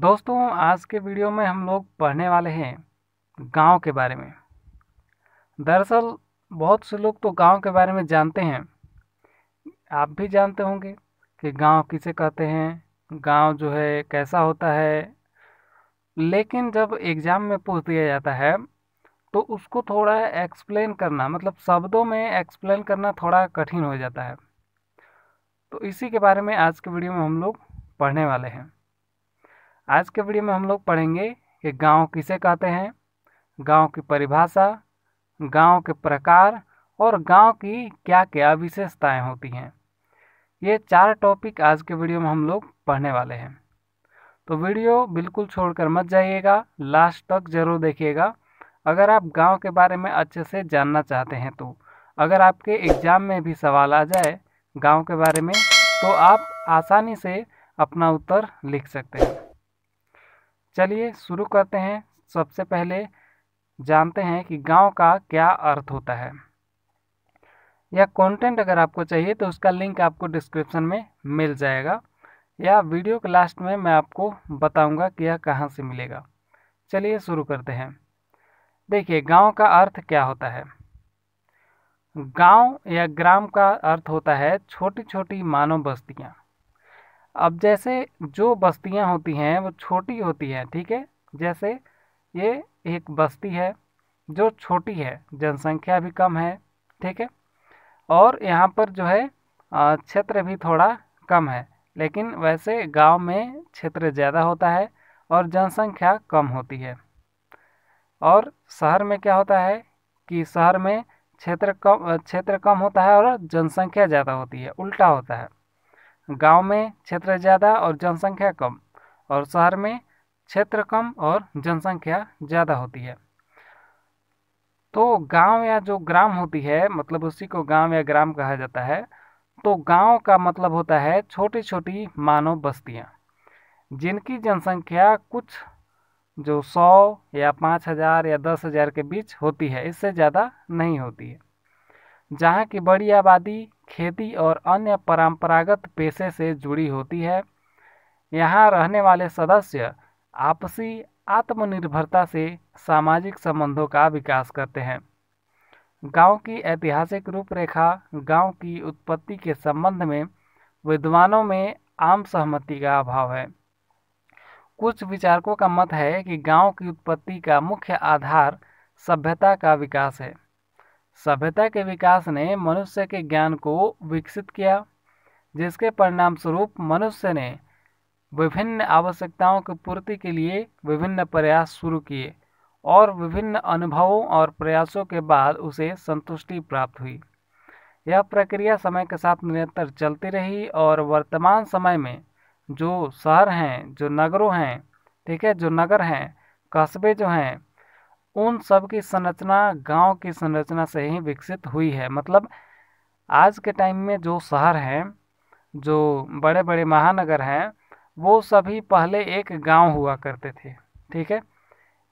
दोस्तों आज के वीडियो में हम लोग पढ़ने वाले हैं गांव के बारे में दरअसल बहुत से लोग तो गांव के बारे में जानते हैं आप भी जानते होंगे कि गांव किसे कहते हैं गांव जो है कैसा होता है लेकिन जब एग्ज़ाम में पूछ दिया जाता है तो उसको थोड़ा एक्सप्लेन करना मतलब शब्दों में एक्सप्लेन करना थोड़ा कठिन हो जाता है तो इसी के बारे में आज के वीडियो में हम लोग पढ़ने वाले हैं आज के वीडियो में हम लोग पढ़ेंगे कि गांव किसे कहते हैं गांव की परिभाषा गांव के प्रकार और गांव की क्या क्या विशेषताएं होती हैं ये चार टॉपिक आज के वीडियो में हम लोग पढ़ने वाले हैं तो वीडियो बिल्कुल छोड़कर मत जाइएगा लास्ट तक ज़रूर देखिएगा अगर आप गांव के बारे में अच्छे से जानना चाहते हैं तो अगर आपके एग्ज़ाम में भी सवाल आ जाए गांव के बारे में तो आप आसानी से अपना उत्तर लिख सकते हैं चलिए शुरू करते हैं सबसे पहले जानते हैं कि गांव का क्या अर्थ होता है यह कंटेंट अगर आपको चाहिए तो उसका लिंक आपको डिस्क्रिप्शन में मिल जाएगा या वीडियो के लास्ट में मैं आपको बताऊंगा कि यह कहाँ से मिलेगा चलिए शुरू करते हैं देखिए गांव का अर्थ क्या होता है गांव या ग्राम का अर्थ होता है छोटी छोटी मानव बस्तियाँ अब जैसे जो बस्तियाँ होती हैं वो छोटी होती हैं ठीक है जैसे ये एक बस्ती है जो छोटी है जनसंख्या भी कम है ठीक है और यहाँ पर जो है क्षेत्र भी थोड़ा कम है लेकिन वैसे गांव में क्षेत्र ज़्यादा होता है और जनसंख्या कम होती है और शहर में क्या होता है कि शहर में क्षेत्र कम क्षेत्र कम होता है और जनसंख्या ज़्यादा होती है उल्टा होता है गांव में क्षेत्र ज़्यादा और जनसंख्या कम और शहर में क्षेत्र कम और जनसंख्या ज़्यादा होती है तो गांव या जो ग्राम होती है मतलब उसी को गांव या ग्राम कहा जाता है तो गांव का मतलब होता है छोटी छोटी मानव बस्तियाँ जिनकी जनसंख्या कुछ जो सौ या पाँच हज़ार या दस हज़ार के बीच होती है इससे ज़्यादा नहीं होती है जहाँ की बड़ी आबादी खेती और अन्य परंपरागत पेशे से जुड़ी होती है यहाँ रहने वाले सदस्य आपसी आत्मनिर्भरता से सामाजिक संबंधों का विकास करते हैं गांव की ऐतिहासिक रूपरेखा गांव की उत्पत्ति के संबंध में विद्वानों में आम सहमति का अभाव है कुछ विचारकों का मत है कि गांव की उत्पत्ति का मुख्य आधार सभ्यता का विकास है सभ्यता के विकास ने मनुष्य के ज्ञान को विकसित किया जिसके परिणाम स्वरूप मनुष्य ने विभिन्न आवश्यकताओं की पूर्ति के लिए विभिन्न प्रयास शुरू किए और विभिन्न अनुभवों और प्रयासों के बाद उसे संतुष्टि प्राप्त हुई यह प्रक्रिया समय के साथ निरंतर चलती रही और वर्तमान समय में जो शहर हैं जो नगरों हैं ठीक है जो नगर हैं कस्बे जो हैं उन सब की संरचना गांव की संरचना से ही विकसित हुई है मतलब आज के टाइम में जो शहर हैं जो बड़े बड़े महानगर हैं वो सभी पहले एक गांव हुआ करते थे ठीक है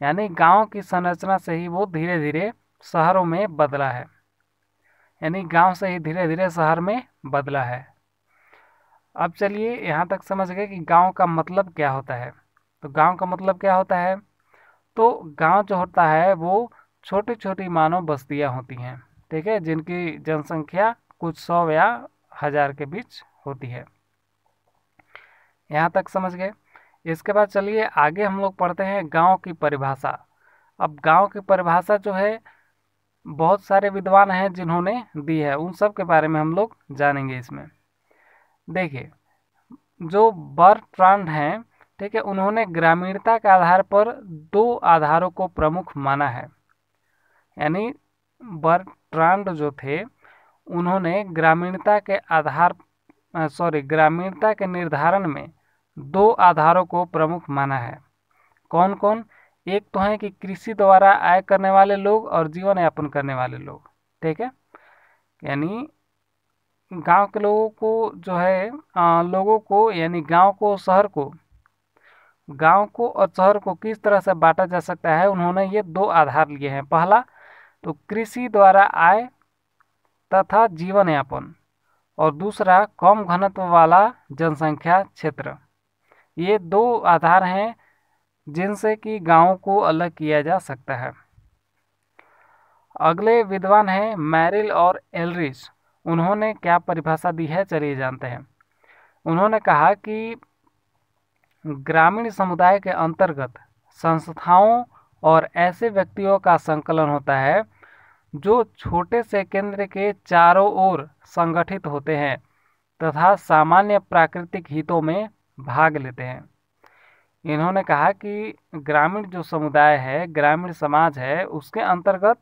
यानी गांव की संरचना से ही वो धीरे धीरे शहरों में बदला है यानी गांव से ही धीरे धीरे शहर में बदला है अब चलिए यहाँ तक समझ गए कि गांव का मतलब क्या होता है तो गांव का मतलब क्या होता है तो गांव जो होता है वो छोटी छोटी मानव बस्तियाँ होती हैं ठीक है जिनकी जनसंख्या कुछ सौ या हज़ार के बीच होती है यहाँ तक समझ गए इसके बाद चलिए आगे हम लोग पढ़ते हैं गांव की परिभाषा अब गांव की परिभाषा जो है बहुत सारे विद्वान हैं जिन्होंने दी है उन सब के बारे में हम लोग जानेंगे इसमें देखिए जो बर्ट्रांड हैं ठीक है उन्होंने ग्रामीणता के आधार पर दो आधारों को प्रमुख माना है यानी बर्ट्रांड जो थे उन्होंने ग्रामीणता के आधार सॉरी ग्रामीणता के निर्धारण में दो आधारों को प्रमुख माना है कौन कौन एक तो है कि कृषि द्वारा आय करने वाले लोग और जीवन यापन करने वाले लोग ठीक है यानी गांव के लोगों को जो है आ, लोगों को यानी गांव को शहर को गांव को और शहर को किस तरह से बांटा जा सकता है उन्होंने ये दो आधार लिए हैं पहला तो कृषि द्वारा आय तथा जीवन यापन और दूसरा कम घनत्व वाला जनसंख्या क्षेत्र ये दो आधार हैं जिनसे कि गाँव को अलग किया जा सकता है अगले विद्वान हैं मैरिल और एलरिस उन्होंने क्या परिभाषा दी है चलिए जानते हैं उन्होंने कहा कि ग्रामीण समुदाय के अंतर्गत संस्थाओं और ऐसे व्यक्तियों का संकलन होता है जो छोटे से केंद्र के चारों ओर संगठित होते हैं तथा सामान्य प्राकृतिक हितों में भाग लेते हैं इन्होंने कहा कि ग्रामीण जो समुदाय है ग्रामीण समाज है उसके अंतर्गत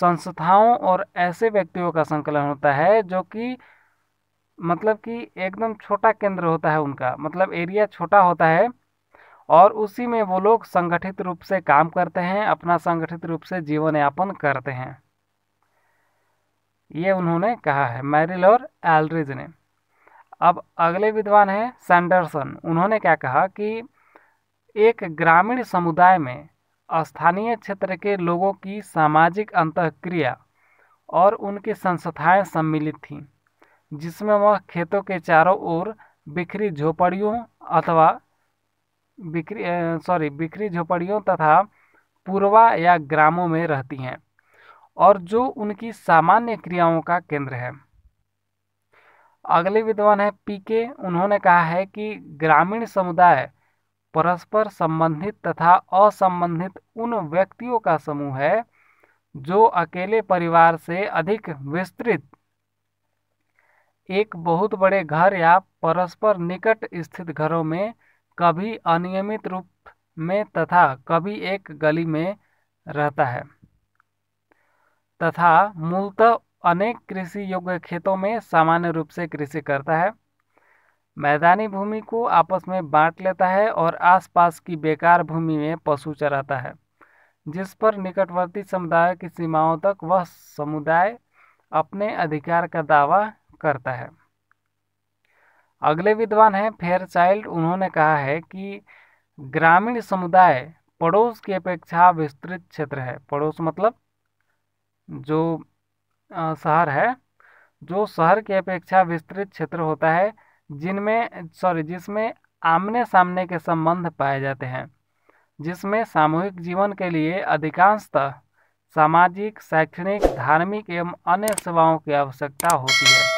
संस्थाओं और ऐसे व्यक्तियों का संकलन होता है जो कि मतलब कि एकदम छोटा केंद्र होता है उनका मतलब एरिया छोटा होता है और उसी में वो लोग संगठित रूप से काम करते हैं अपना संगठित रूप से जीवन यापन करते हैं ये उन्होंने कहा है मैरिल और एलरिज ने अब अगले विद्वान हैं सैंडरसन उन्होंने क्या कहा कि एक ग्रामीण समुदाय में स्थानीय क्षेत्र के लोगों की सामाजिक अंतक्रिया और उनकी संस्थाएं सम्मिलित थीं जिसमें वह खेतों के चारों ओर बिखरी झोपड़ियों अथवा बिखरी सॉरी बिखरी झोपड़ियों तथा पूर्वा या ग्रामों में रहती हैं और जो उनकी सामान्य क्रियाओं का केंद्र है अगले विद्वान है पीके उन्होंने कहा है कि ग्रामीण समुदाय परस्पर संबंधित तथा असंबंधित उन व्यक्तियों का समूह है जो अकेले परिवार से अधिक विस्तृत एक बहुत बड़े घर या परस्पर निकट स्थित घरों में कभी अनियमित रूप में तथा कभी एक गली में रहता है तथा मूलतः अनेक कृषि योग्य खेतों में सामान्य रूप से कृषि करता है मैदानी भूमि को आपस में बांट लेता है और आसपास की बेकार भूमि में पशु चराता है जिस पर निकटवर्ती समुदाय की सीमाओं तक वह समुदाय अपने अधिकार का दावा करता है अगले विद्वान हैं फेयरचाइल्ड उन्होंने कहा है कि ग्रामीण समुदाय पड़ोस की अपेक्षा विस्तृत क्षेत्र है पड़ोस मतलब जो शहर है जो शहर की अपेक्षा विस्तृत क्षेत्र होता है जिनमें सॉरी जिसमें आमने सामने के संबंध पाए जाते हैं जिसमें सामूहिक जीवन के लिए अधिकांशतः सामाजिक शैक्षणिक धार्मिक एवं अन्य सेवाओं की आवश्यकता होती है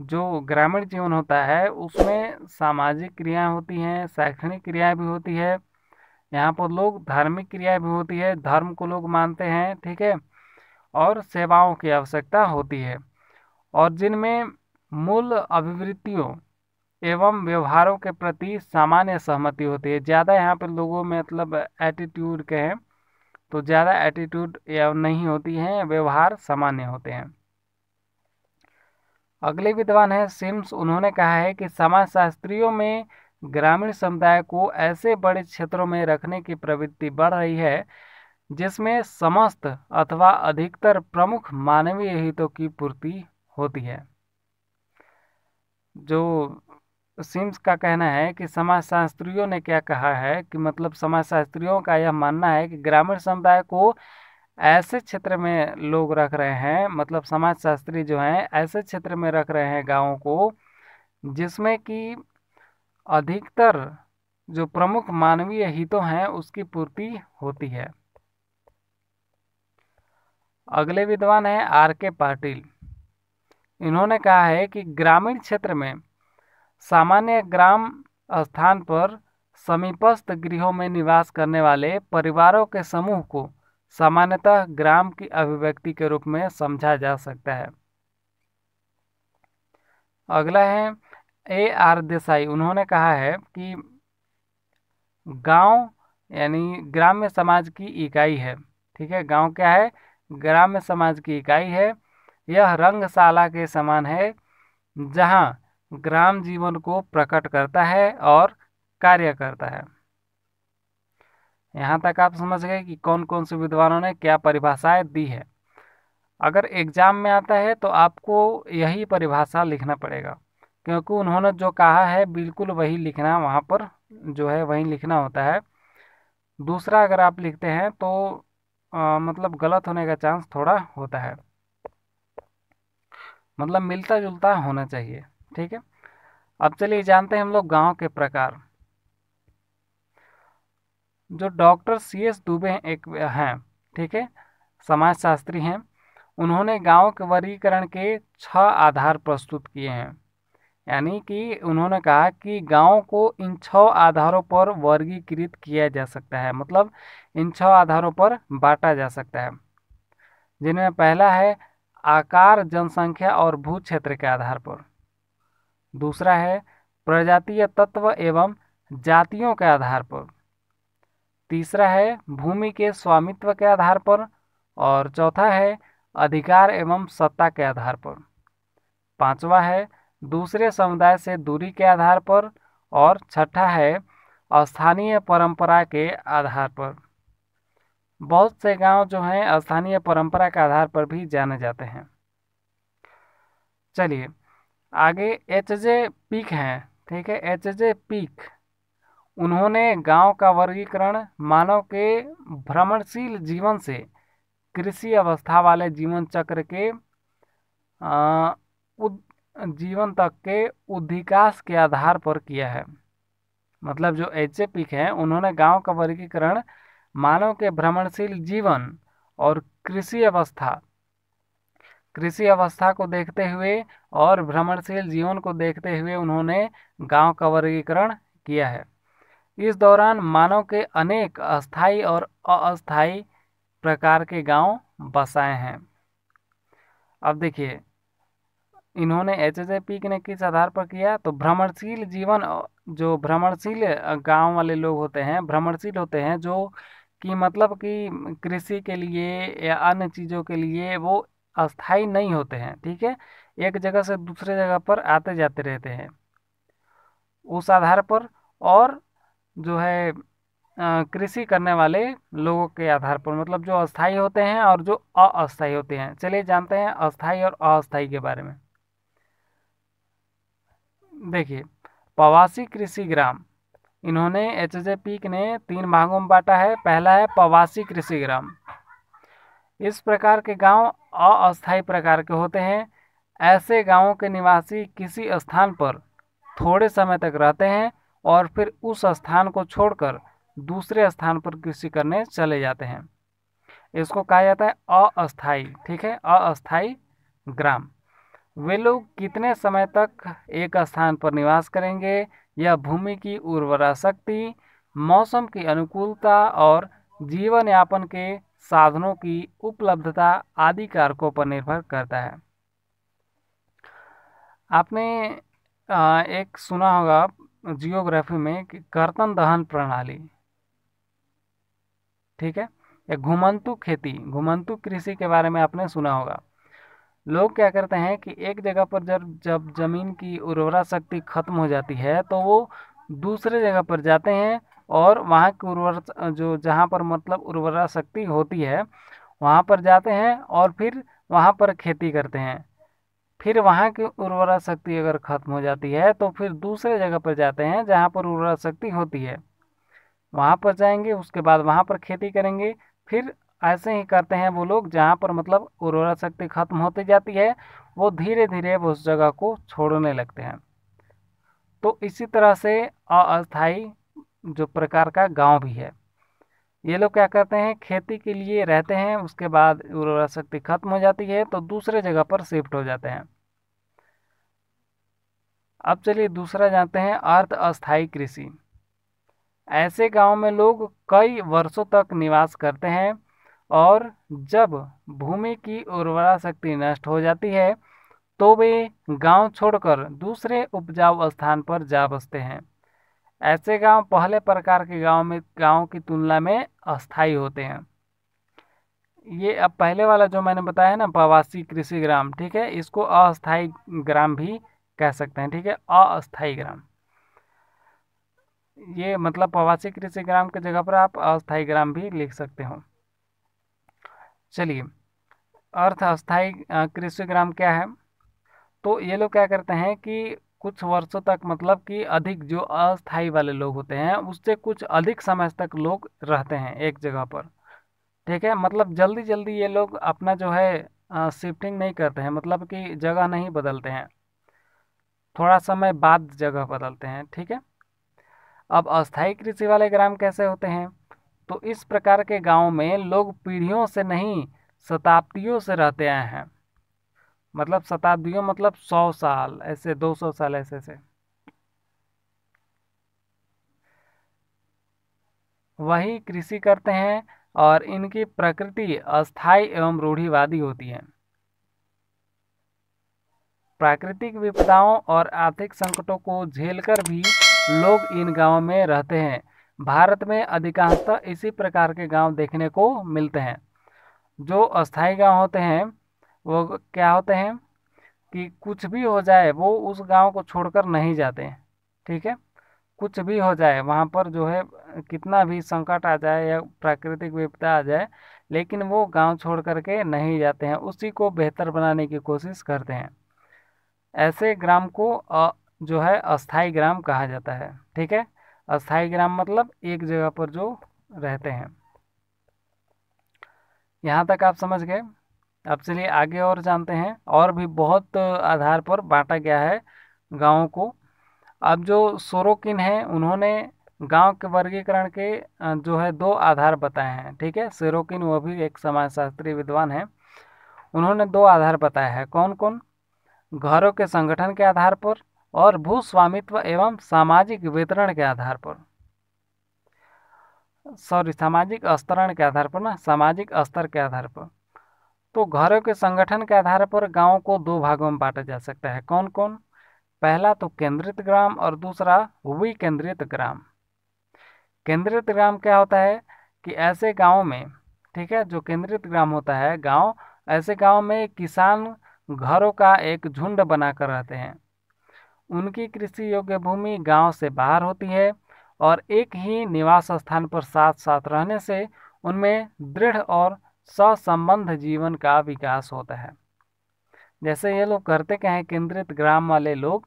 जो ग्रामीण जीवन होता है उसमें सामाजिक क्रियाएं होती हैं शैक्षणिक क्रियाएं भी होती है यहाँ पर लोग धार्मिक क्रियाएं भी होती है धर्म को लोग मानते हैं ठीक है और सेवाओं की आवश्यकता होती है और जिनमें मूल अभिवृत्तियों एवं व्यवहारों के प्रति सामान्य सहमति होती है ज़्यादा यहाँ पर लोगों में मतलब एटीट्यूड के हैं तो ज़्यादा एटीट्यूड या नहीं होती हैं व्यवहार सामान्य होते हैं अगले विद्वान है सिम्स उन्होंने कहा है कि समाज शास्त्रियों में ग्रामीण समुदाय को ऐसे बड़े क्षेत्रों में रखने की प्रवृत्ति बढ़ रही है जिसमें समस्त अथवा अधिकतर प्रमुख मानवीय हितों की पूर्ति होती है जो सिम्स का कहना है कि समाज शास्त्रियों ने क्या कहा है कि मतलब समाज शास्त्रियों का यह मानना है कि ग्रामीण समुदाय को ऐसे क्षेत्र में लोग रख रहे हैं मतलब समाजशास्त्री जो हैं ऐसे क्षेत्र में रख रहे हैं गाँव को जिसमें कि अधिकतर जो प्रमुख मानवीय हितों हैं उसकी पूर्ति होती है अगले विद्वान हैं आर के पाटिल इन्होंने कहा है कि ग्रामीण क्षेत्र में सामान्य ग्राम स्थान पर समीपस्थ गृहों में निवास करने वाले परिवारों के समूह को सामान्यतः ग्राम की अभिव्यक्ति के रूप में समझा जा सकता है अगला है ए आर देसाई उन्होंने कहा है कि गांव यानी ग्राम्य समाज की इकाई है ठीक है गांव क्या है ग्राम्य समाज की इकाई है यह रंगशाला के समान है जहां ग्राम जीवन को प्रकट करता है और कार्य करता है यहाँ तक आप समझ गए कि कौन कौन से विद्वानों ने क्या परिभाषाएं दी है अगर एग्ज़ाम में आता है तो आपको यही परिभाषा लिखना पड़ेगा क्योंकि उन्होंने जो कहा है बिल्कुल वही लिखना वहाँ पर जो है वही लिखना होता है दूसरा अगर आप लिखते हैं तो आ, मतलब गलत होने का चांस थोड़ा होता है मतलब मिलता जुलता होना चाहिए ठीक है अब चलिए जानते हैं हम लोग गांव के प्रकार जो डॉक्टर सी एस दुबे हैं एक हैं ठीक है समाजशास्त्री हैं उन्होंने गांव के वर्गीकरण के छह आधार प्रस्तुत किए हैं यानी कि उन्होंने कहा कि गांव को इन छह आधारों पर वर्गीकृत किया जा सकता है मतलब इन छह आधारों पर बांटा जा सकता है जिनमें पहला है आकार जनसंख्या और भू क्षेत्र के आधार पर दूसरा है प्रजातीय तत्व एवं जातियों के आधार पर तीसरा है भूमि के स्वामित्व के आधार पर और चौथा है अधिकार एवं सत्ता के आधार पर पांचवा है दूसरे समुदाय से दूरी के आधार पर और छठा है स्थानीय परंपरा के आधार पर बहुत से गांव जो हैं स्थानीय परंपरा के आधार पर भी जाने जाते हैं चलिए आगे एच जे पीक हैं ठीक है एच जे पीक उन्होंने गांव का वर्गीकरण मानव के भ्रमणशील जीवन से कृषि अवस्था वाले जीवन चक्र के आ, उद, जीवन तक के उद्धिकास के आधार पर किया है मतलब जो एच ए पिक हैं उन्होंने गांव का वर्गीकरण मानव के भ्रमणशील जीवन और कृषि अवस्था कृषि अवस्था को देखते हुए और भ्रमणशील जीवन को देखते हुए उन्होंने गांव का वर्गीकरण किया है इस दौरान मानव के अनेक अस्थाई और अस्थाई प्रकार के गांव बसाए हैं अब देखिए इन्होंने एच एच पीक ने किस आधार पर किया तो भ्रमणशील जीवन जो भ्रमणशील गांव वाले लोग होते हैं भ्रमणशील होते हैं जो कि मतलब कि कृषि के लिए या अन्य चीज़ों के लिए वो अस्थाई नहीं होते हैं ठीक है एक जगह से दूसरे जगह पर आते जाते रहते हैं उस आधार पर और जो है कृषि करने वाले लोगों के आधार पर मतलब जो अस्थाई होते हैं और जो अस्थाई होते हैं चलिए जानते हैं अस्थाई और अस्थाई के बारे में देखिए पवासी कृषि ग्राम इन्होंने एच जे पीक ने तीन भागों में बांटा है पहला है पवासी कृषि ग्राम इस प्रकार के गांव अस्थाई प्रकार के होते हैं ऐसे गांवों के निवासी किसी स्थान पर थोड़े समय तक रहते हैं और फिर उस स्थान को छोड़कर दूसरे स्थान पर कृषि करने चले जाते हैं इसको कहा जाता है अस्थाई ठीक है अस्थाई ग्राम वे लोग कितने समय तक एक स्थान पर निवास करेंगे यह भूमि की उर्वरा शक्ति मौसम की अनुकूलता और जीवन यापन के साधनों की उपलब्धता आदि कारकों पर निर्भर करता है आपने एक सुना होगा जियोग्राफी में कि कर्तन दहन प्रणाली ठीक है या घुमंतु खेती घुमंतु कृषि के बारे में आपने सुना होगा लोग क्या करते हैं कि एक जगह पर जब जब जमीन की उर्वरा शक्ति खत्म हो जाती है तो वो दूसरे जगह पर जाते हैं और वहाँ की उर्वर जो जहाँ पर मतलब उर्वरा शक्ति होती है वहाँ पर जाते हैं और फिर वहाँ पर खेती करते हैं फिर वहाँ की उर्वरा शक्ति अगर ख़त्म हो जाती है तो फिर दूसरे जगह पर जाते हैं जहाँ पर उर्वरा शक्ति होती है वहाँ पर जाएंगे उसके बाद वहाँ पर खेती करेंगे फिर ऐसे ही करते हैं वो लोग जहाँ पर मतलब उर्वरा शक्ति खत्म होती जाती है वो धीरे धीरे उस जगह को छोड़ने लगते हैं तो इसी तरह से अस्थाई जो प्रकार का गांव भी है ये लोग क्या करते हैं खेती के लिए रहते हैं उसके बाद उर्वरा शक्ति खत्म हो जाती है तो दूसरे जगह पर शिफ्ट हो जाते हैं अब चलिए दूसरा जानते हैं अर्थ अस्थायी कृषि ऐसे गांव में लोग कई वर्षों तक निवास करते हैं और जब भूमि की उर्वरा शक्ति नष्ट हो जाती है तो वे गांव छोड़कर दूसरे उपजाऊ स्थान पर जा बसते हैं ऐसे गांव पहले प्रकार के गांव में गांव की तुलना में अस्थायी होते हैं ये अब पहले वाला जो मैंने बताया ना प्रवासी कृषि ग्राम ठीक है इसको अस्थायी ग्राम भी कह सकते हैं ठीक है अस्थायी ग्राम ये मतलब प्रवासी कृषि ग्राम की जगह पर आप अस्थायी ग्राम भी लिख सकते हो चलिए अर्थ अस्थायी कृषि ग्राम क्या है तो ये लोग क्या करते हैं कि कुछ वर्षों तक मतलब कि अधिक जो अस्थाई वाले लोग होते हैं उससे कुछ अधिक समय तक लोग रहते हैं एक जगह पर ठीक है मतलब जल्दी जल्दी ये लोग अपना जो है शिफ्टिंग नहीं करते हैं मतलब कि जगह नहीं बदलते हैं थोड़ा समय बाद जगह बदलते हैं ठीक है अब अस्थायी कृषि वाले ग्राम कैसे होते हैं तो इस प्रकार के गांव में लोग पीढ़ियों से नहीं शताब्दियों से रहते आए हैं मतलब शताब्दियों मतलब सौ साल ऐसे दो सौ साल ऐसे से वही कृषि करते हैं और इनकी प्रकृति अस्थाई एवं रूढ़िवादी होती है प्राकृतिक विपदाओं और आर्थिक संकटों को झेलकर भी लोग इन गाँव में रहते हैं भारत में अधिकांशतः इसी प्रकार के गांव देखने को मिलते हैं जो अस्थाई गांव होते हैं वो क्या होते हैं कि कुछ भी हो जाए वो उस गांव को छोड़कर नहीं जाते ठीक है कुछ भी हो जाए वहाँ पर जो है कितना भी संकट आ जाए या प्राकृतिक विपदा आ जाए लेकिन वो गांव छोड़ के नहीं जाते हैं उसी को बेहतर बनाने की कोशिश करते हैं ऐसे ग्राम को जो है अस्थाई ग्राम कहा जाता है ठीक है अस्थाई ग्राम मतलब एक जगह पर जो रहते हैं यहाँ तक आप समझ गए अब चलिए आगे और जानते हैं और भी बहुत आधार पर बांटा गया है गाँव को अब जो सोरोकिन हैं उन्होंने गांव के वर्गीकरण के जो है दो आधार बताए हैं ठीक है सेरोकिन वो भी एक समाजशास्त्री विद्वान हैं उन्होंने दो आधार बताया है कौन कौन घरों के संगठन के आधार पर और भू स्वामित्व एवं सामाजिक वितरण के आधार पर सॉरी सामाजिक स्तरण के आधार पर ना सामाजिक स्तर के आधार पर तो घरों के संगठन के आधार पर गाँव को दो भागों में बांटा जा सकता है कौन कौन पहला तो केंद्रित ग्राम और दूसरा विकेंद्रित ग्राम केंद्रित ग्राम क्या होता है कि ऐसे गाँव में ठीक है जो केंद्रित ग्राम होता है गाँव ऐसे गाँव में किसान घरों का एक झुंड बनाकर रहते हैं उनकी कृषि योग्य भूमि गांव से बाहर होती है और एक ही निवास स्थान पर साथ साथ रहने से उनमें दृढ़ और सहसंबंध जीवन का विकास होता है जैसे ये लोग करते क्या हैं केंद्रित ग्राम वाले लोग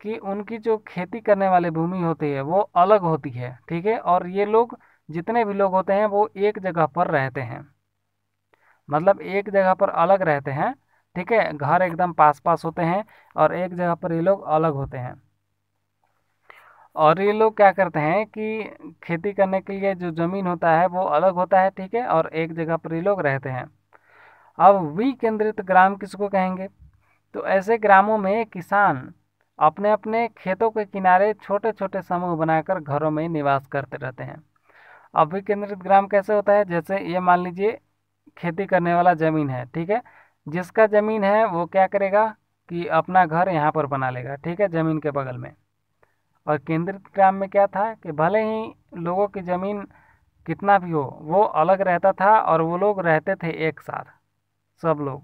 कि उनकी जो खेती करने वाली भूमि होती है वो अलग होती है ठीक है और ये लोग जितने भी लोग होते हैं वो एक जगह पर रहते हैं मतलब एक जगह पर अलग रहते हैं ठीक है घर एकदम पास पास होते हैं और एक जगह पर ये लोग अलग होते हैं और ये लोग क्या करते हैं कि खेती करने के लिए जो ज़मीन होता है वो अलग होता है ठीक है और एक जगह पर ये लोग रहते हैं अब विकेंद्रित ग्राम किसको कहेंगे तो ऐसे ग्रामों में किसान अपने अपने खेतों के किनारे छोटे छोटे समूह बनाकर घरों में निवास करते रहते हैं अब विकेंद्रित ग्राम कैसे होता है जैसे ये मान लीजिए खेती करने वाला ज़मीन है ठीक है जिसका ज़मीन है वो क्या करेगा कि अपना घर यहाँ पर बना लेगा ठीक है ज़मीन के बगल में और केंद्रित ग्राम में क्या था कि भले ही लोगों की ज़मीन कितना भी हो वो अलग रहता था और वो लोग रहते थे एक साथ सब लोग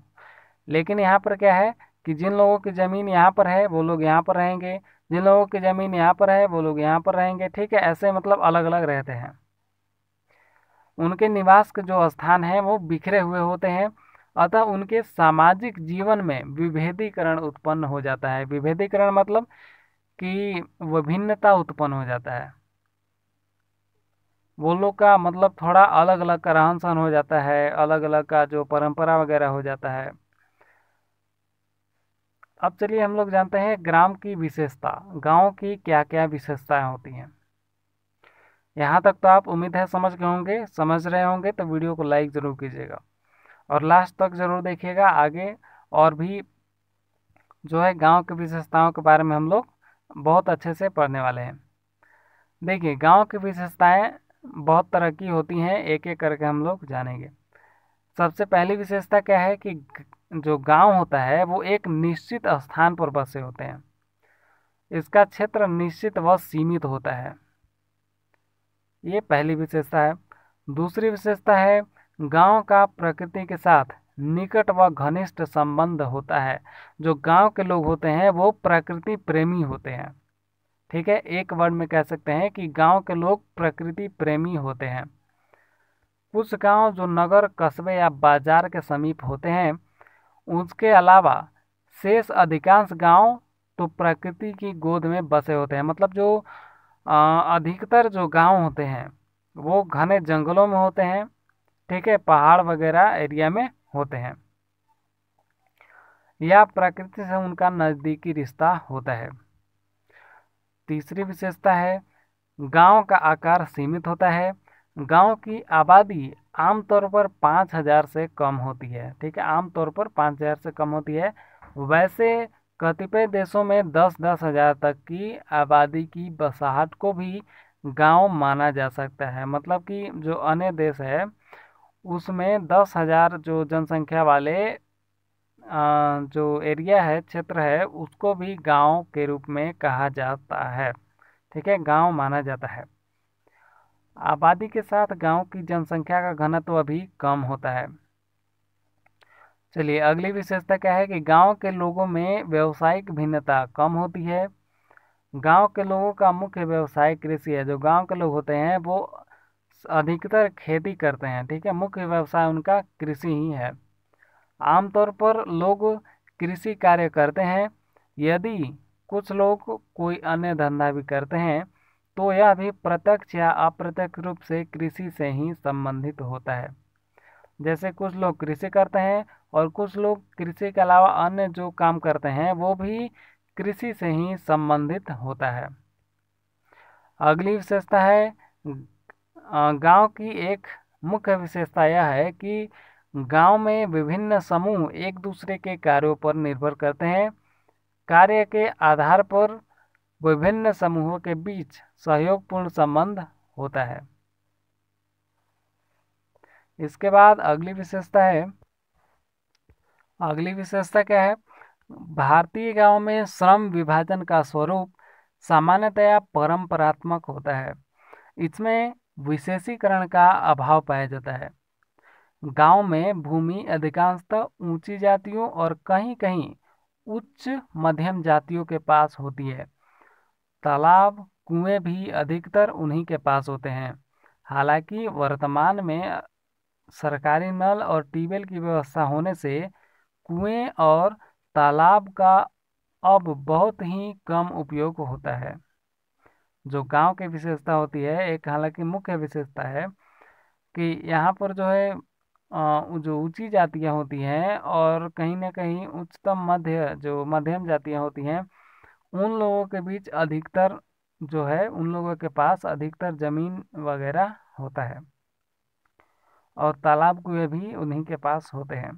लेकिन यहाँ पर क्या है कि जिन लोगों की ज़मीन यहाँ पर है वो लोग यहाँ पर रहेंगे जिन लोगों की ज़मीन यहाँ पर है वो लोग यहाँ पर रहेंगे ठीक है ऐसे मतलब अलग अलग रहते हैं उनके निवास के जो स्थान हैं वो बिखरे हुए होते हैं अतः उनके सामाजिक जीवन में विभेदीकरण उत्पन्न हो जाता है विभेदीकरण मतलब कि विभिन्नता उत्पन्न हो जाता है वो लोग का मतलब थोड़ा अलग अलग का रहन सहन हो जाता है अलग अलग का जो परंपरा वगैरह हो जाता है अब चलिए हम लोग जानते हैं ग्राम की विशेषता गांव की क्या क्या विशेषताएं होती हैं यहाँ तक तो आप उम्मीद है समझ गए होंगे समझ रहे होंगे तो वीडियो को लाइक ज़रूर कीजिएगा और लास्ट तक ज़रूर देखिएगा आगे और भी जो है गांव की विशेषताओं के बारे में हम लोग बहुत अच्छे से पढ़ने वाले हैं देखिए गांव की विशेषताएं बहुत तरह की होती हैं एक एक करके हम लोग जानेंगे सबसे पहली विशेषता क्या है कि जो गांव होता है वो एक निश्चित स्थान पर बसे होते हैं इसका क्षेत्र निश्चित व सीमित होता है ये पहली विशेषता है दूसरी विशेषता है गांव का प्रकृति के साथ निकट व घनिष्ठ संबंध होता है जो गांव के लोग होते हैं वो प्रकृति प्रेमी होते हैं ठीक है एक वर्ड में कह सकते हैं कि गांव के लोग प्रकृति प्रेमी होते हैं कुछ गांव जो नगर कस्बे या बाजार के समीप होते हैं उसके अलावा शेष अधिकांश गांव तो प्रकृति की गोद में बसे होते हैं मतलब जो अधिकतर जो गांव होते हैं वो घने जंगलों में होते हैं ठीक है पहाड़ वगैरह एरिया में होते हैं या प्रकृति से उनका नज़दीकी रिश्ता होता है तीसरी विशेषता है गांव का आकार सीमित होता है गांव की आबादी आमतौर पर पाँच हज़ार से कम होती है ठीक है आमतौर पर पाँच हज़ार से कम होती है वैसे कतिपय देशों में दस दस हज़ार तक की आबादी की बसाहट को भी गांव माना जा सकता है मतलब कि जो अन्य देश है उसमें दस हज़ार जो जनसंख्या वाले जो एरिया है क्षेत्र है उसको भी गांव के रूप में कहा जाता है ठीक है गांव माना जाता है आबादी के साथ गांव की जनसंख्या का घनत्व अभी कम होता है चलिए अगली विशेषता क्या है कि गांव के लोगों में व्यवसायिक भिन्नता कम होती है गांव के लोगों का मुख्य व्यवसाय कृषि है जो गांव के लोग होते हैं वो अधिकतर खेती करते हैं ठीक है मुख्य व्यवसाय उनका कृषि ही है आमतौर पर लोग कृषि कार्य करते हैं यदि कुछ लोग कोई अन्य धंधा भी करते हैं तो यह भी प्रत्यक्ष या अप्रत्यक्ष रूप से कृषि से ही संबंधित होता है जैसे कुछ लोग कृषि करते हैं और कुछ लोग कृषि के अलावा अन्य जो काम करते हैं वो भी कृषि से ही संबंधित होता है अगली विशेषता है गांव की एक मुख्य विशेषता यह है कि गांव में विभिन्न समूह एक दूसरे के कार्यों पर निर्भर करते हैं कार्य के आधार पर विभिन्न समूहों के बीच सहयोगपूर्ण संबंध होता है इसके बाद अगली विशेषता है अगली विशेषता क्या है भारतीय गांव में श्रम विभाजन का स्वरूप सामान्यतया परंपरात्मक होता है इसमें विशेषीकरण का अभाव पाया जाता है गांव में भूमि अधिकांशतः ऊंची जातियों और कहीं कहीं उच्च मध्यम जातियों के पास होती है तालाब कुएं भी अधिकतर उन्हीं के पास होते हैं हालांकि वर्तमान में सरकारी नल और ट्यूबवेल की व्यवस्था होने से कुएं और तालाब का अब बहुत ही कम उपयोग होता है जो गांव की विशेषता होती है एक हालांकि मुख्य विशेषता है कि यहाँ पर जो है जो ऊंची जातियाँ होती हैं और कहीं ना कहीं उच्चतम मध्य जो मध्यम जातियाँ होती हैं उन लोगों के बीच अधिकतर जो है उन लोगों के पास अधिकतर ज़मीन वगैरह होता है और तालाब कुएँ भी उन्हीं के पास होते हैं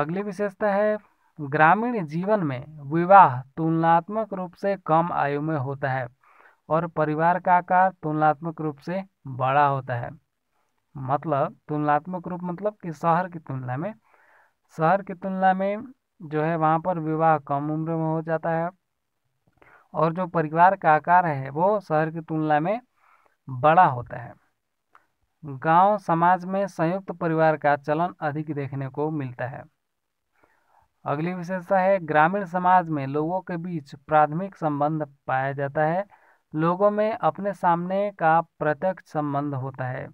अगली विशेषता है ग्रामीण जीवन में विवाह तुलनात्मक रूप से कम आयु में होता है और परिवार का आकार तुलनात्मक रूप से बड़ा होता है मतलब तुलनात्मक रूप मतलब कि शहर की तुलना में शहर की तुलना में जो है वहाँ पर विवाह कम उम्र में हो जाता है और जो परिवार का आकार है वो शहर की तुलना में बड़ा होता है गांव समाज में संयुक्त परिवार का चलन अधिक देखने को मिलता है अगली विशेषता है ग्रामीण समाज में लोगों के बीच प्राथमिक संबंध पाया जाता है लोगों में अपने सामने का प्रत्यक्ष संबंध होता है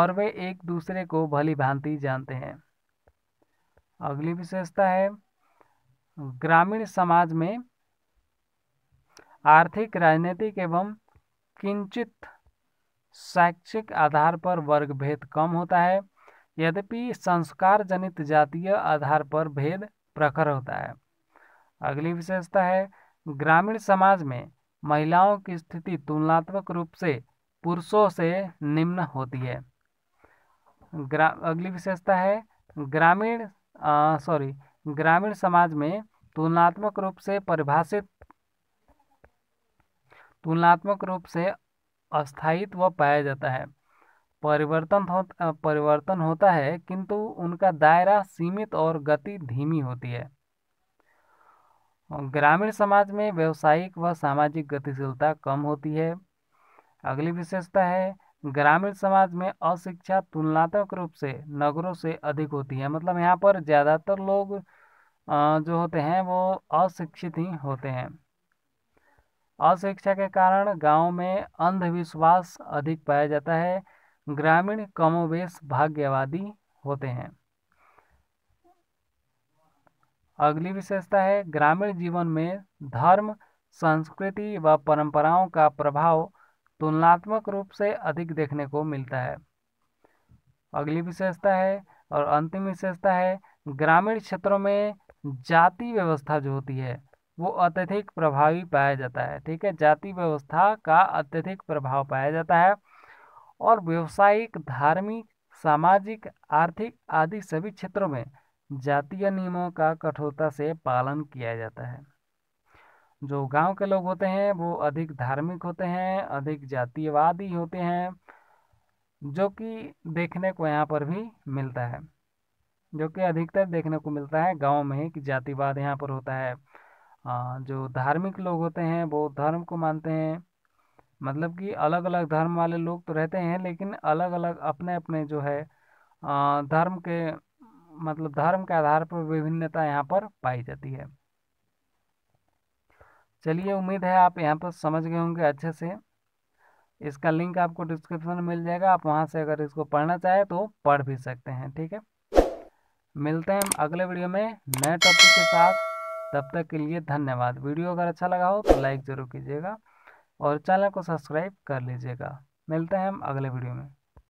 और वे एक दूसरे को भली भांति जानते हैं अगली विशेषता है ग्रामीण समाज में आर्थिक राजनीतिक एवं किंचित शैक्षिक आधार पर वर्ग भेद कम होता है यद्यपि संस्कार जनित जातीय आधार पर भेद प्रखर होता है अगली विशेषता है ग्रामीण समाज में महिलाओं की स्थिति तुलनात्मक रूप से पुरुषों से निम्न होती है ग्रा अगली विशेषता है ग्रामीण सॉरी ग्रामीण समाज में तुलनात्मक रूप से परिभाषित तुलनात्मक रूप से अस्थायित्व पाया जाता है परिवर्तन हो परिवर्तन होता है किंतु उनका दायरा सीमित और गति धीमी होती है ग्रामीण समाज में व्यवसायिक व सामाजिक गतिशीलता कम होती है अगली विशेषता है ग्रामीण समाज में अशिक्षा तुलनात्मक रूप से नगरों से अधिक होती है मतलब यहाँ पर ज़्यादातर लोग जो होते हैं वो अशिक्षित ही होते हैं अशिक्षा के कारण गाँव में अंधविश्वास अधिक पाया जाता है ग्रामीण कमोवेश भाग्यवादी होते हैं अगली विशेषता है ग्रामीण जीवन में धर्म संस्कृति व परंपराओं का प्रभाव तुलनात्मक रूप से अधिक देखने को मिलता है अगली विशेषता है और अंतिम विशेषता है ग्रामीण क्षेत्रों में जाति व्यवस्था जो होती है वो अत्यधिक प्रभावी पाया जाता है ठीक है जाति व्यवस्था का अत्यधिक प्रभाव पाया जाता है और व्यवसायिक धार्मिक सामाजिक आर्थिक आदि सभी क्षेत्रों में जातीय नियमों का कठोरता से पालन किया जाता है जो गांव के लोग होते हैं वो अधिक धार्मिक होते हैं अधिक जातीयवादी होते हैं जो कि देखने को यहाँ पर भी मिलता है जो कि अधिकतर देखने को मिलता है गांव में कि जातिवाद यहाँ पर होता है जो धार्मिक लोग होते हैं वो धर्म को मानते हैं मतलब कि अलग अलग धर्म वाले लोग तो रहते हैं लेकिन अलग अलग अपने अपने जो है धर्म के मतलब धर्म के आधार पर विभिन्नता यहाँ पर पाई जाती है चलिए उम्मीद है आप यहाँ पर समझ गए होंगे अच्छे से इसका लिंक आपको डिस्क्रिप्शन में मिल जाएगा आप वहाँ से अगर इसको पढ़ना चाहें तो पढ़ भी सकते हैं ठीक है मिलते हैं अगले वीडियो में नए टॉपिक के साथ तब तक के लिए धन्यवाद वीडियो अगर अच्छा लगा हो तो लाइक ज़रूर कीजिएगा और चैनल को सब्सक्राइब कर लीजिएगा मिलते हैं हम अगले वीडियो में